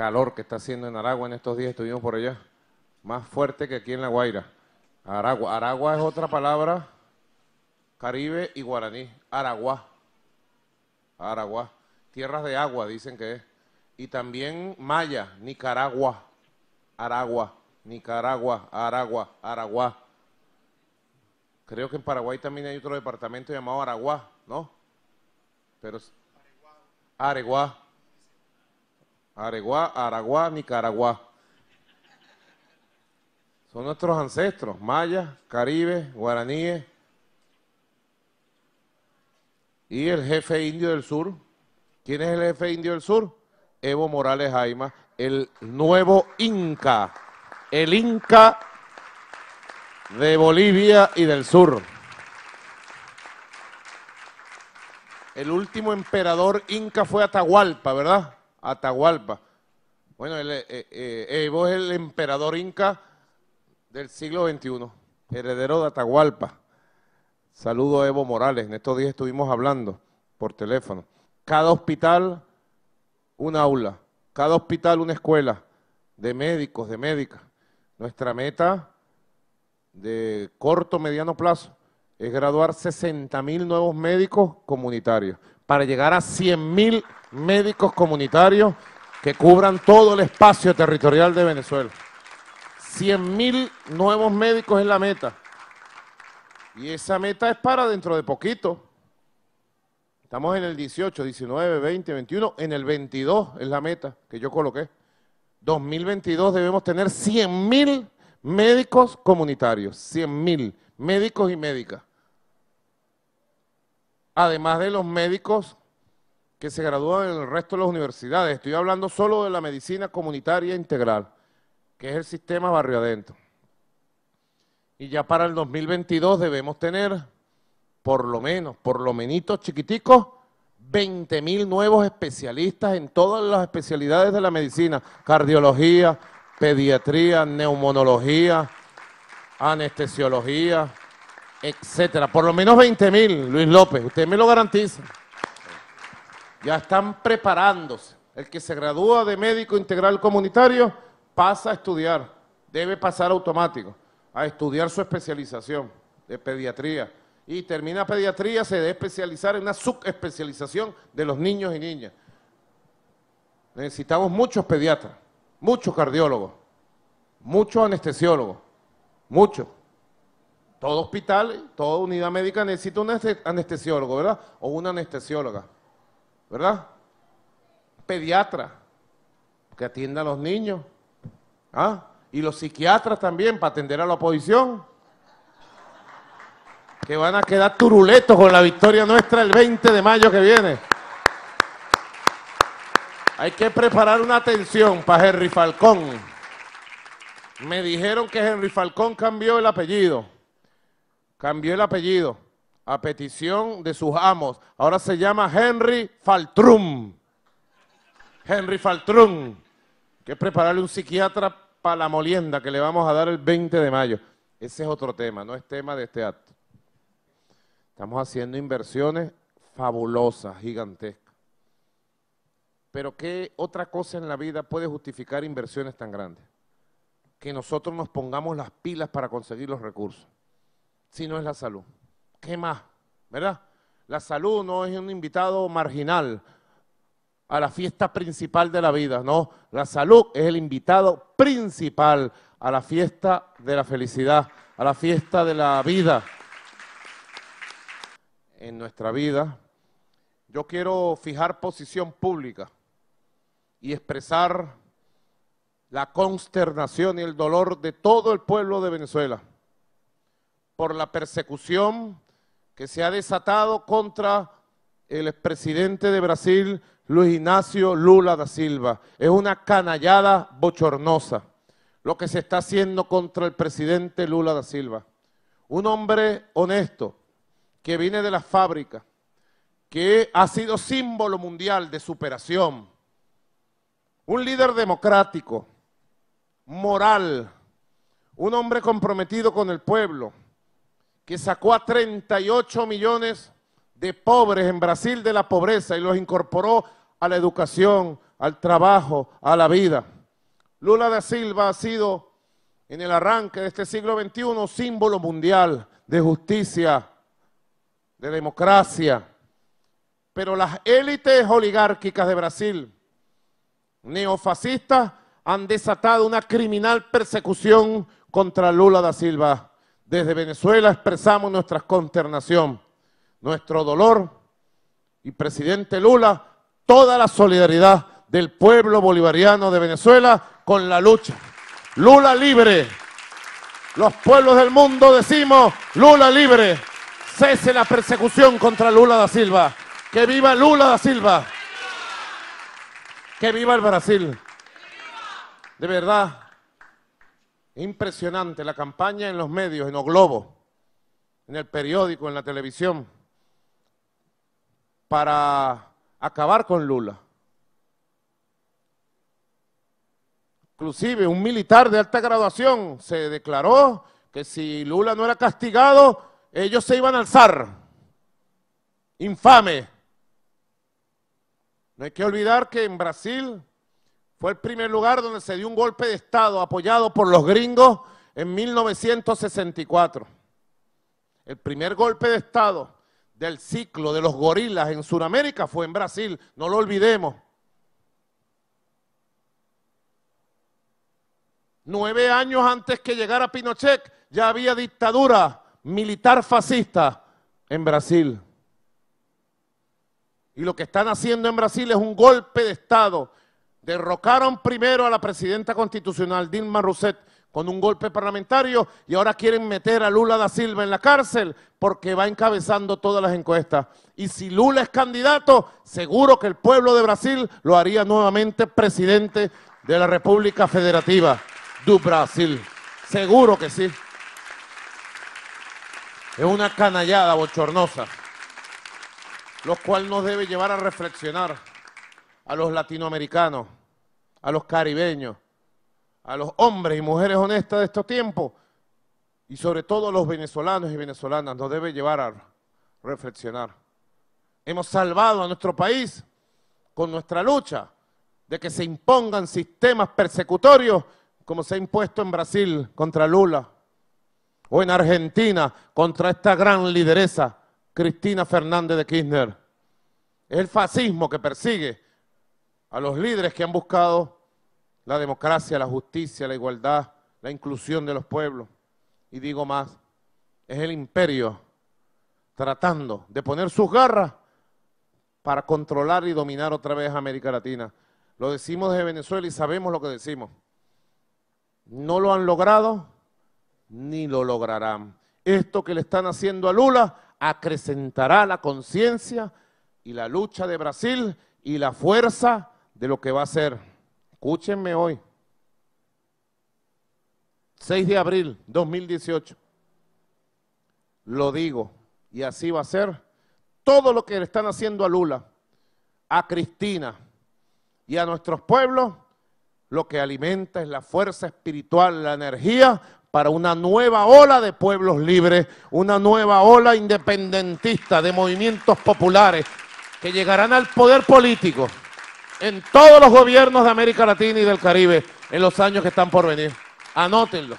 calor que está haciendo en Aragua en estos días, estuvimos por allá, más fuerte que aquí en La Guaira. Aragua, Aragua es otra palabra caribe y guaraní, Aragua, Aragua, tierras de agua dicen que es, y también Maya, Nicaragua, Aragua, Nicaragua, Aragua, Aragua. Creo que en Paraguay también hay otro departamento llamado Aragua, ¿no? Pero Aragua, Areguá, Aragua, Nicaragua. Son nuestros ancestros, mayas, caribes, guaraníes. Y el jefe indio del sur. ¿Quién es el jefe indio del sur? Evo Morales Jaima, el nuevo Inca. El Inca de Bolivia y del sur. El último emperador inca fue Atahualpa, ¿verdad? Atahualpa. Bueno, eh, eh, eh, Evo es el emperador inca del siglo XXI, heredero de Atahualpa. Saludo a Evo Morales, en estos días estuvimos hablando por teléfono. Cada hospital, un aula. Cada hospital, una escuela de médicos, de médicas. Nuestra meta de corto, mediano plazo es graduar 60 mil nuevos médicos comunitarios para llegar a 100.000 médicos comunitarios que cubran todo el espacio territorial de Venezuela. 100.000 nuevos médicos es la meta. Y esa meta es para dentro de poquito. Estamos en el 18, 19, 20, 21. En el 22 es la meta que yo coloqué. 2022 debemos tener 100.000 médicos comunitarios. 100.000 médicos y médicas además de los médicos que se gradúan en el resto de las universidades. Estoy hablando solo de la medicina comunitaria integral, que es el sistema barrio adentro. Y ya para el 2022 debemos tener, por lo menos, por lo menitos chiquiticos, 20.000 nuevos especialistas en todas las especialidades de la medicina, cardiología, pediatría, neumonología, anestesiología, etcétera. Por lo menos 20 mil, Luis López, usted me lo garantiza. Ya están preparándose. El que se gradúa de médico integral comunitario pasa a estudiar, debe pasar automático, a estudiar su especialización de pediatría. Y termina pediatría, se debe especializar en una subespecialización de los niños y niñas. Necesitamos muchos pediatras, muchos cardiólogos, muchos anestesiólogos, muchos. Todo hospital, toda unidad médica necesita un anestesiólogo, ¿verdad? O una anestesióloga, ¿verdad? Pediatra, que atienda a los niños. ¿Ah? Y los psiquiatras también, para atender a la oposición. Que van a quedar turuletos con la victoria nuestra el 20 de mayo que viene. Hay que preparar una atención para Henry Falcón. Me dijeron que Henry Falcón cambió el apellido cambió el apellido a petición de sus amos. Ahora se llama Henry Faltrum. Henry Faltrum. Que es prepararle un psiquiatra para la molienda que le vamos a dar el 20 de mayo. Ese es otro tema, no es tema de este acto. Estamos haciendo inversiones fabulosas, gigantescas. Pero ¿qué otra cosa en la vida puede justificar inversiones tan grandes? Que nosotros nos pongamos las pilas para conseguir los recursos si no es la salud? ¿Qué más? ¿Verdad? La salud no es un invitado marginal a la fiesta principal de la vida, no. La salud es el invitado principal a la fiesta de la felicidad, a la fiesta de la vida. En nuestra vida, yo quiero fijar posición pública y expresar la consternación y el dolor de todo el pueblo de Venezuela por la persecución que se ha desatado contra el expresidente de Brasil, Luis Ignacio Lula da Silva. Es una canallada bochornosa lo que se está haciendo contra el presidente Lula da Silva. Un hombre honesto que viene de la fábrica, que ha sido símbolo mundial de superación. Un líder democrático, moral, un hombre comprometido con el pueblo, que sacó a 38 millones de pobres en Brasil de la pobreza y los incorporó a la educación, al trabajo, a la vida. Lula da Silva ha sido, en el arranque de este siglo XXI, símbolo mundial de justicia, de democracia. Pero las élites oligárquicas de Brasil, neofascistas, han desatado una criminal persecución contra Lula da Silva. Desde Venezuela expresamos nuestra consternación, nuestro dolor y presidente Lula, toda la solidaridad del pueblo bolivariano de Venezuela con la lucha. Lula libre. Los pueblos del mundo decimos Lula libre. Cese la persecución contra Lula da Silva. Que viva Lula da Silva. Que viva el Brasil. De verdad, Impresionante la campaña en los medios, en los globos, en el periódico, en la televisión, para acabar con Lula. Inclusive un militar de alta graduación se declaró que si Lula no era castigado, ellos se iban a alzar. Infame. No hay que olvidar que en Brasil fue el primer lugar donde se dio un golpe de Estado apoyado por los gringos en 1964. El primer golpe de Estado del ciclo de los gorilas en Sudamérica fue en Brasil, no lo olvidemos. Nueve años antes que llegara Pinochet ya había dictadura militar fascista en Brasil. Y lo que están haciendo en Brasil es un golpe de Estado Derrocaron primero a la presidenta constitucional Dilma Rousseff con un golpe parlamentario y ahora quieren meter a Lula da Silva en la cárcel porque va encabezando todas las encuestas. Y si Lula es candidato, seguro que el pueblo de Brasil lo haría nuevamente presidente de la República Federativa do Brasil. Seguro que sí. Es una canallada bochornosa, lo cual nos debe llevar a reflexionar a los latinoamericanos, a los caribeños, a los hombres y mujeres honestas de estos tiempos, y sobre todo a los venezolanos y venezolanas, nos debe llevar a reflexionar. Hemos salvado a nuestro país con nuestra lucha de que se impongan sistemas persecutorios como se ha impuesto en Brasil contra Lula o en Argentina contra esta gran lideresa, Cristina Fernández de Kirchner. Es el fascismo que persigue a los líderes que han buscado la democracia, la justicia, la igualdad, la inclusión de los pueblos. Y digo más, es el imperio tratando de poner sus garras para controlar y dominar otra vez América Latina. Lo decimos desde Venezuela y sabemos lo que decimos. No lo han logrado ni lo lograrán. Esto que le están haciendo a Lula acrecentará la conciencia y la lucha de Brasil y la fuerza de lo que va a ser. Escúchenme hoy. 6 de abril 2018. Lo digo. Y así va a ser todo lo que le están haciendo a Lula, a Cristina y a nuestros pueblos. Lo que alimenta es la fuerza espiritual, la energía para una nueva ola de pueblos libres, una nueva ola independentista de movimientos populares que llegarán al poder político en todos los gobiernos de América Latina y del Caribe en los años que están por venir. Anótenlo.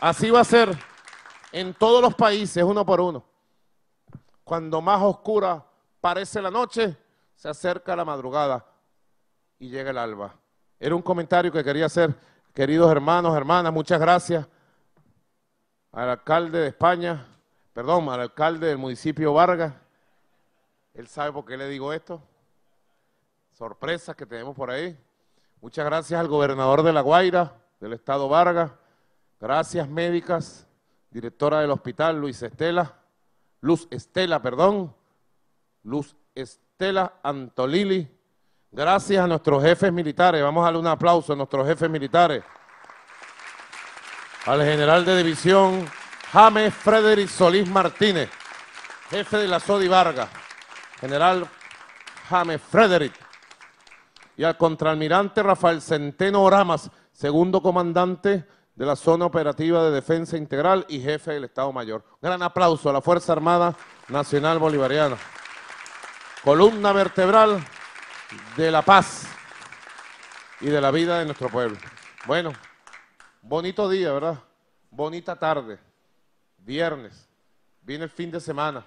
Así va a ser en todos los países, uno por uno. Cuando más oscura parece la noche, se acerca la madrugada y llega el alba. Era un comentario que quería hacer, queridos hermanos, hermanas, muchas gracias al alcalde de España, perdón, al alcalde del municipio Vargas. Él sabe por qué le digo esto sorpresas que tenemos por ahí. Muchas gracias al gobernador de La Guaira, del Estado Vargas. Gracias, médicas, directora del hospital, Luis Estela. Luz Estela, perdón. Luz Estela Antolili. Gracias a nuestros jefes militares. Vamos a darle un aplauso a nuestros jefes militares. Al general de división James Frederick Solís Martínez, jefe de la SODI Vargas. General James Frederick y al contraalmirante Rafael Centeno Oramas, segundo comandante de la Zona Operativa de Defensa Integral y jefe del Estado Mayor. Gran aplauso a la Fuerza Armada Nacional Bolivariana. Columna vertebral de la paz y de la vida de nuestro pueblo. Bueno, bonito día, ¿verdad? Bonita tarde. Viernes. Viene el fin de semana.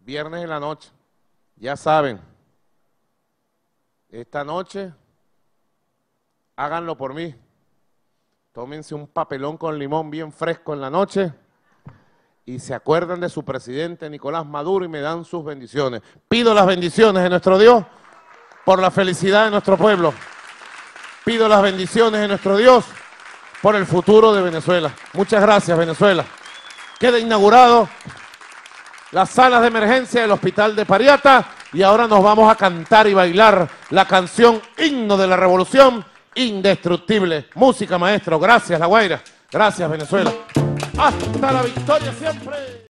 Viernes en la noche. Ya saben, esta noche, háganlo por mí. Tómense un papelón con limón bien fresco en la noche y se acuerdan de su presidente Nicolás Maduro y me dan sus bendiciones. Pido las bendiciones de nuestro Dios por la felicidad de nuestro pueblo. Pido las bendiciones de nuestro Dios por el futuro de Venezuela. Muchas gracias, Venezuela. Queda inaugurado las salas de emergencia del Hospital de Pariata y ahora nos vamos a cantar y bailar la canción Himno de la Revolución Indestructible. Música, maestro. Gracias, La Guaira. Gracias, Venezuela. Hasta la victoria siempre.